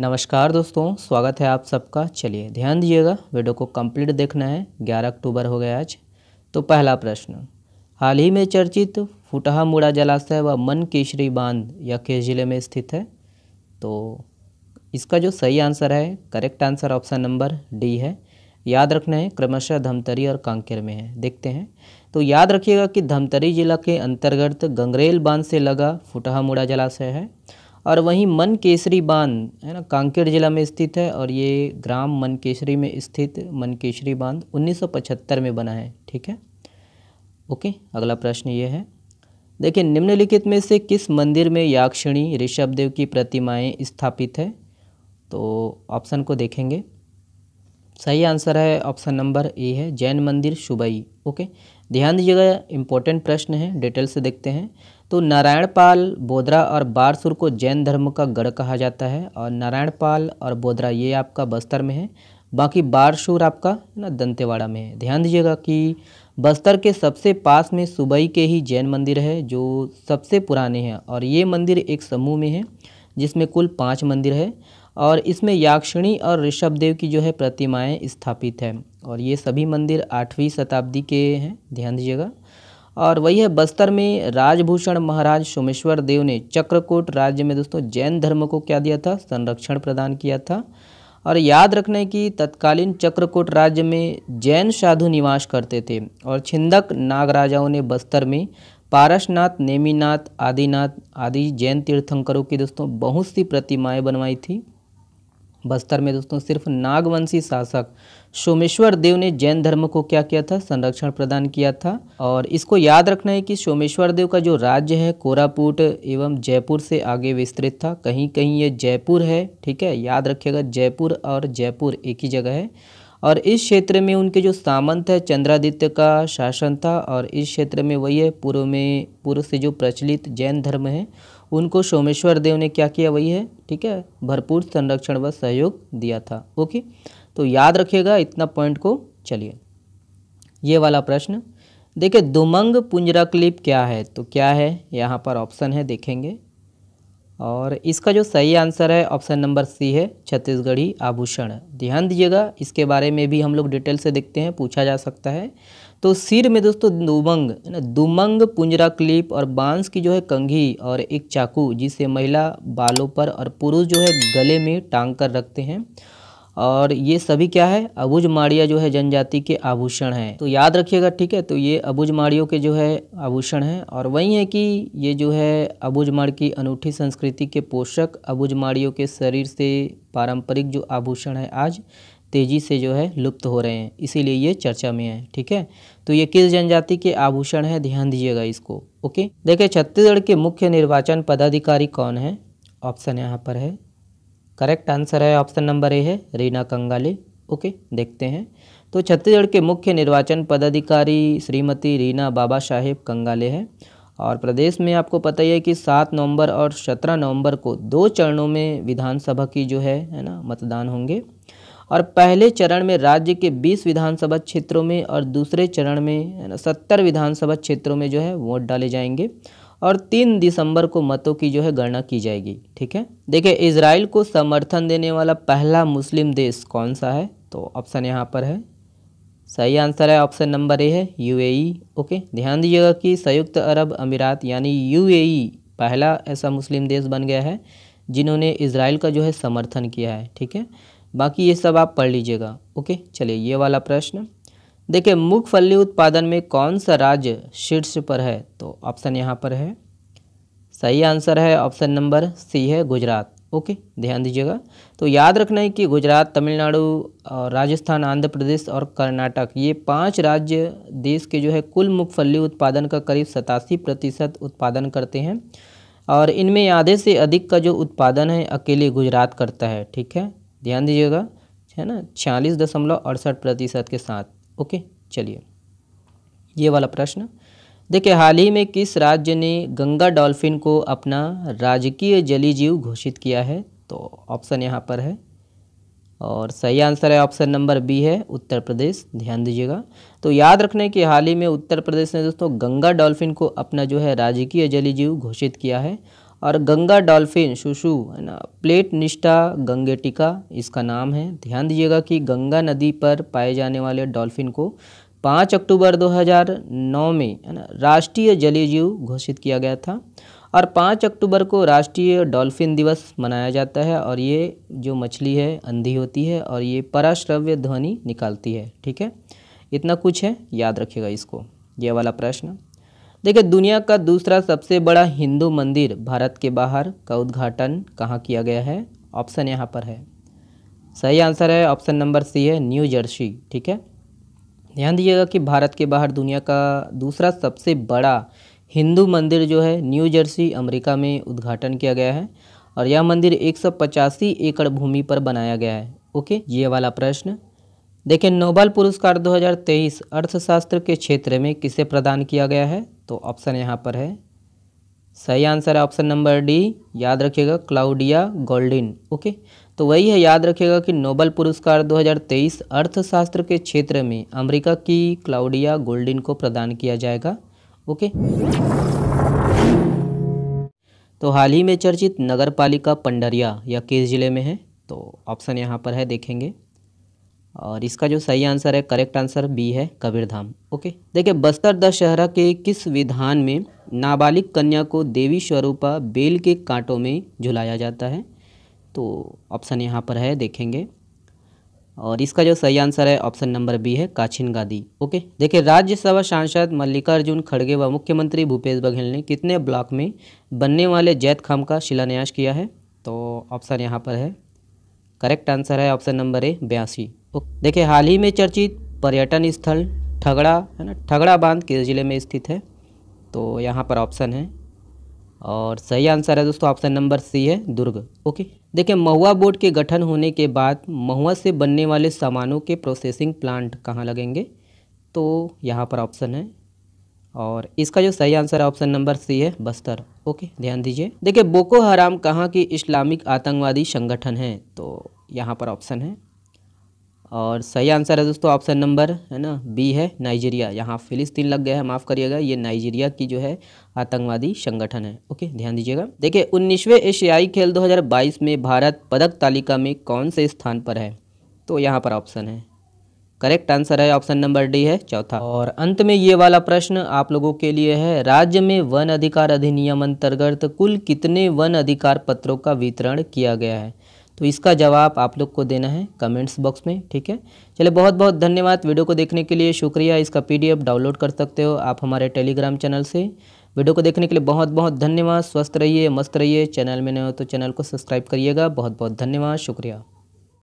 नमस्कार दोस्तों स्वागत है आप सबका चलिए ध्यान दीजिएगा वीडियो को कंप्लीट देखना है 11 अक्टूबर हो गया आज तो पहला प्रश्न हाल ही में चर्चित फुटहा मुड़ा जलाशय व मन केशरी बांध किस जिले में स्थित है तो इसका जो सही आंसर है correct answer option number D है याद रखना है क्रमशः धमतरी और कांकेर में है देखते हैं तो याद रखिएगा कि धमतरी जिला के अंतर्गत गंगरेल बांध से लगा फुटहा मुड़ा जलाशय है और वहीं मन केसरी बांध है ना कांकेर जिला में स्थित है और ये ग्राम मन केसरी में स्थित मन केसरी बांध 1975 में बना है ठीक है ओके अगला प्रश्न ये है देखिए निम्नलिखित में से किस मंदिर में याक्षिणी ऋषभदेव की प्रतिमाएं स्थापित है तो ऑप्शन को देखेंगे सही आंसर है ऑप्शन नंबर ए है जैन मंदिर सुबई ओके ध्यान दीजिएगा इंपॉर्टेंट प्रश्न है डिटेल से देखते हैं तो नारायणपाल बोधरा और बारसूर को जैन धर्म का गढ़ कहा जाता है और नारायणपाल और बोधरा ये आपका बस्तर में है बाकी बारसूर आपका ना दंतेवाड़ा में है ध्यान दीजिएगा कि बस्तर के सबसे पास में सुबई के ही जैन मंदिर है जो सबसे पुराने हैं और ये मंदिर एक समूह में है जिसमें कुल पाँच मंदिर है और इसमें याक्षिणी और ऋषभदेव की जो है प्रतिमाएं स्थापित हैं और ये सभी मंदिर आठवीं शताब्दी के हैं ध्यान दीजिएगा और वही है बस्तर में राजभूषण महाराज सोमेश्वर देव ने चक्रकूट राज्य में दोस्तों जैन धर्म को क्या दिया था संरक्षण प्रदान किया था और याद रखने की तत्कालीन चक्रकूट राज्य में जैन साधु निवास करते थे और छिंदक नाग राजाओं ने बस्तर में पारसनाथ नेमीनाथ आदिनाथ आदि जैन तीर्थंकरों की दोस्तों बहुत सी प्रतिमाएं बनवाई थी बस्तर में दोस्तों सिर्फ नागवंशी शासक सोमेश्वर देव ने जैन धर्म को क्या किया था संरक्षण प्रदान किया था और इसको याद रखना है कि सोमेश्वर देव का जो राज्य है कोरापुट एवं जयपुर से आगे विस्तृत था कहीं कहीं ये जयपुर है ठीक है याद रखिएगा जयपुर और जयपुर एक ही जगह है और इस क्षेत्र में उनके जो सामंत है चंद्रादित्य का शासन था और इस क्षेत्र में वही है पूर्व में पूर्व से जो प्रचलित जैन धर्म है उनको सोमेश्वर देव ने क्या किया वही है ठीक है भरपूर संरक्षण व सहयोग दिया था ओके तो याद रखिएगा इतना पॉइंट को चलिए ये वाला प्रश्न देखिए दुमंग क्लिप क्या है तो क्या है यहाँ पर ऑप्शन है देखेंगे और इसका जो सही आंसर है ऑप्शन नंबर सी है छत्तीसगढ़ी आभूषण ध्यान दीजिएगा इसके बारे में भी हम लोग डिटेल से देखते हैं पूछा जा सकता है तो सिर में दोस्तों दुमंग है ना दुमंग पुंजरा क्लिप और बांस की जो है कंघी और एक चाकू जिसे महिला बालों पर और पुरुष जो है गले में टांग कर रखते हैं और ये सभी क्या है अबुज माड़िया जो है जनजाति के आभूषण हैं तो याद रखिएगा ठीक है तो ये अबुज माड़ियों के जो है आभूषण हैं और वही है कि ये जो है अबुज माड़ की अनूठी संस्कृति के पोषक अबुज माड़ियों के शरीर से पारंपरिक जो आभूषण है आज तेज़ी से जो है लुप्त हो रहे हैं इसीलिए ये चर्चा में है ठीक है तो ये किस जनजाति के आभूषण है ध्यान दीजिएगा इसको ओके देखिए छत्तीसगढ़ के मुख्य निर्वाचन पदाधिकारी कौन है ऑप्शन यहाँ पर है करेक्ट आंसर है ऑप्शन नंबर ए है रीना कंगाले ओके देखते हैं तो छत्तीसगढ़ के मुख्य निर्वाचन पदाधिकारी श्रीमती रीना बाबा साहेब कंगाले हैं और प्रदेश में आपको पता ही है कि सात नवंबर और सत्रह नवंबर को दो चरणों में विधानसभा की जो है है ना मतदान होंगे और पहले चरण में राज्य के 20 विधानसभा क्षेत्रों में और दूसरे चरण में 70 विधानसभा क्षेत्रों में जो है वोट डाले जाएंगे और तीन दिसंबर को मतों की जो है गणना की जाएगी ठीक है देखिए इसराइल को समर्थन देने वाला पहला मुस्लिम देश कौन सा है तो ऑप्शन यहाँ पर है सही आंसर है ऑप्शन नंबर ए है यूएई ओके ध्यान दीजिएगा कि संयुक्त अरब अमीरात यानी यूएई पहला ऐसा मुस्लिम देश बन गया है जिन्होंने इसराइल का जो है समर्थन किया है ठीक है बाकी ये सब आप पढ़ लीजिएगा ओके चलिए ये वाला प्रश्न देखिए मूंगफली उत्पादन में कौन सा राज्य शीर्ष पर है तो ऑप्शन यहाँ पर है सही आंसर है ऑप्शन नंबर सी है गुजरात ओके ध्यान दीजिएगा तो याद रखना है कि गुजरात तमिलनाडु और राजस्थान आंध्र प्रदेश और कर्नाटक ये पांच राज्य देश के जो है कुल मूंगफली उत्पादन का करीब सतासी प्रतिशत उत्पादन करते हैं और इनमें आधे से अधिक का जो उत्पादन है अकेले गुजरात करता है ठीक है ध्यान दीजिएगा है ना छियालीस दशमलव अड़सठ प्रतिशत के साथ ओके चलिए ये वाला प्रश्न देखिए हाल ही में किस राज्य ने गंगा डॉल्फिन को अपना राजकीय जली जीव घोषित किया है तो ऑप्शन यहाँ पर है और सही आंसर है ऑप्शन नंबर बी है उत्तर प्रदेश ध्यान दीजिएगा तो याद रखने कि हाल ही में उत्तर प्रदेश ने दोस्तों गंगा डॉल्फिन को अपना जो है राजकीय जली जीव घोषित किया है और गंगा डॉल्फिन शुशु है ना प्लेट निष्ठा गंगेटिका इसका नाम है ध्यान दीजिएगा कि गंगा नदी पर पाए जाने वाले डॉल्फिन को पाँच अक्टूबर 2009 में है ना राष्ट्रीय जलीय जीव घोषित किया गया था और पाँच अक्टूबर को राष्ट्रीय डॉल्फिन दिवस मनाया जाता है और ये जो मछली है अंधी होती है और ये पराश्रव्य ध्वनि निकालती है ठीक है इतना कुछ है याद रखिएगा इसको ये वाला प्रश्न देखिए दुनिया का दूसरा सबसे बड़ा हिंदू मंदिर भारत के बाहर का उद्घाटन कहाँ किया गया है ऑप्शन यहाँ पर है सही आंसर है ऑप्शन नंबर सी है न्यू जर्सी ठीक है ध्यान दीजिएगा कि भारत के बाहर दुनिया का दूसरा सबसे बड़ा हिंदू मंदिर जो है न्यू जर्सी अमेरिका में उद्घाटन किया गया है और यह मंदिर एक एकड़ भूमि पर बनाया गया है ओके ये वाला प्रश्न देखिए नोबल पुरस्कार 2023 अर्थशास्त्र के क्षेत्र में किसे प्रदान किया गया है तो ऑप्शन यहाँ पर है सही आंसर है ऑप्शन नंबर डी याद रखिएगा क्लाउडिया गोल्डिन ओके तो वही है याद रखिएगा कि नोबल पुरस्कार 2023 अर्थशास्त्र के क्षेत्र में अमेरिका की क्लाउडिया गोल्डिन को प्रदान किया जाएगा ओके तो हाल ही में चर्चित नगरपालिका पंडरिया या किस जिले में है तो ऑप्शन यहां पर है देखेंगे और इसका जो सही आंसर है करेक्ट आंसर बी है कबीरधाम ओके देखिए बस्तर दशहरा के किस विधान में नाबालिग कन्या को देवी स्वरूपा बेल के कांटों में झुलाया जाता है तो ऑप्शन यहाँ पर है देखेंगे और इसका जो सही आंसर है ऑप्शन नंबर बी है काछिन गादी ओके देखिए राज्यसभा सांसद मल्लिकार्जुन खड़गे व मुख्यमंत्री भूपेश बघेल ने कितने ब्लॉक में बनने वाले जैत खाम का शिलान्यास किया है तो ऑप्शन यहाँ पर है करेक्ट आंसर है ऑप्शन नंबर ए बयासी देखिए हाल ही में चर्चित पर्यटन स्थल ठगड़ा है ना ठगड़ा बांध किस ज़िले में स्थित है तो यहाँ पर ऑप्शन है और सही आंसर है दोस्तों ऑप्शन नंबर सी है दुर्ग ओके देखिए महुआ बोर्ड के गठन होने के बाद महुआ से बनने वाले सामानों के प्रोसेसिंग प्लांट कहाँ लगेंगे तो यहाँ पर ऑप्शन है और इसका जो सही आंसर है ऑप्शन नंबर सी है बस्तर ओके ध्यान दीजिए देखिए बोको हराम कहाँ की इस्लामिक आतंकवादी संगठन है तो यहाँ पर ऑप्शन है और सही आंसर है दोस्तों ऑप्शन नंबर है ना बी है नाइजीरिया यहाँ फिलिस्तीन लग गया है माफ़ करिएगा ये नाइजीरिया की जो है आतंकवादी संगठन है ओके ध्यान दीजिएगा देखिए उन्नीसवें एशियाई खेल 2022 में भारत पदक तालिका में कौन से स्थान पर है तो यहाँ पर ऑप्शन है करेक्ट आंसर है ऑप्शन नंबर डी है चौथा और अंत में ये वाला प्रश्न आप लोगों के लिए है राज्य में वन अधिकार अधिनियम अंतर्गत कुल कितने वन अधिकार पत्रों का वितरण किया गया है तो इसका जवाब आप लोग को देना है कमेंट्स बॉक्स में ठीक है चलिए बहुत बहुत धन्यवाद वीडियो को देखने के लिए शुक्रिया इसका पी डाउनलोड कर सकते हो आप हमारे टेलीग्राम चैनल से वीडियो को देखने के लिए बहुत बहुत धन्यवाद स्वस्थ रहिए मस्त रहिए चैनल में नए हो तो चैनल को सब्सक्राइब करिएगा बहुत बहुत धन्यवाद शुक्रिया